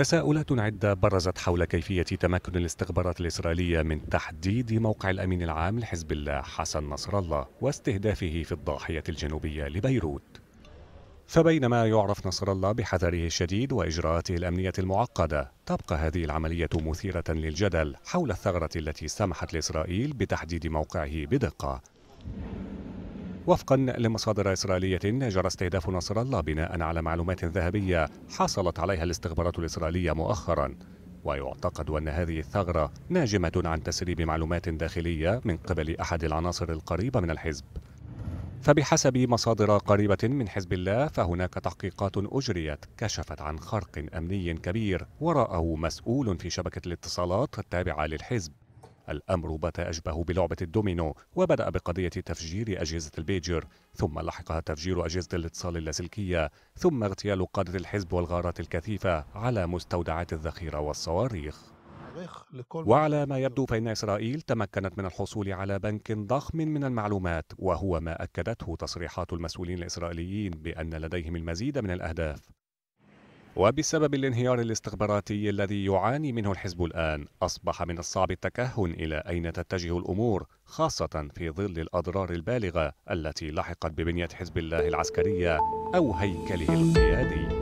تساؤلات عدة برزت حول كيفية تمكن الاستخبارات الإسرائيلية من تحديد موقع الأمين العام لحزب الله حسن نصر الله واستهدافه في الضاحية الجنوبية لبيروت فبينما يعرف نصر الله بحذره الشديد وإجراءاته الأمنية المعقدة تبقى هذه العملية مثيرة للجدل حول الثغرة التي سمحت لإسرائيل بتحديد موقعه بدقة وفقا لمصادر إسرائيلية جرى استهداف نصر الله بناء على معلومات ذهبية حصلت عليها الاستخبارات الإسرائيلية مؤخرا ويعتقد أن هذه الثغرة ناجمة عن تسريب معلومات داخلية من قبل أحد العناصر القريبة من الحزب فبحسب مصادر قريبة من حزب الله فهناك تحقيقات أجريت كشفت عن خرق أمني كبير وراءه مسؤول في شبكة الاتصالات التابعة للحزب الأمر بات أشبه بلعبة الدومينو وبدأ بقضية تفجير أجهزة البيجر ثم لحقها تفجير أجهزة الاتصال اللاسلكية ثم اغتيال قادة الحزب والغارات الكثيفة على مستودعات الذخيرة والصواريخ وعلى ما يبدو فإن إسرائيل تمكنت من الحصول على بنك ضخم من المعلومات وهو ما أكدته تصريحات المسؤولين الإسرائيليين بأن لديهم المزيد من الأهداف وبسبب الانهيار الاستخباراتي الذي يعاني منه الحزب الآن أصبح من الصعب التكهن إلى أين تتجه الأمور خاصة في ظل الأضرار البالغة التي لحقت ببنية حزب الله العسكرية أو هيكله القيادي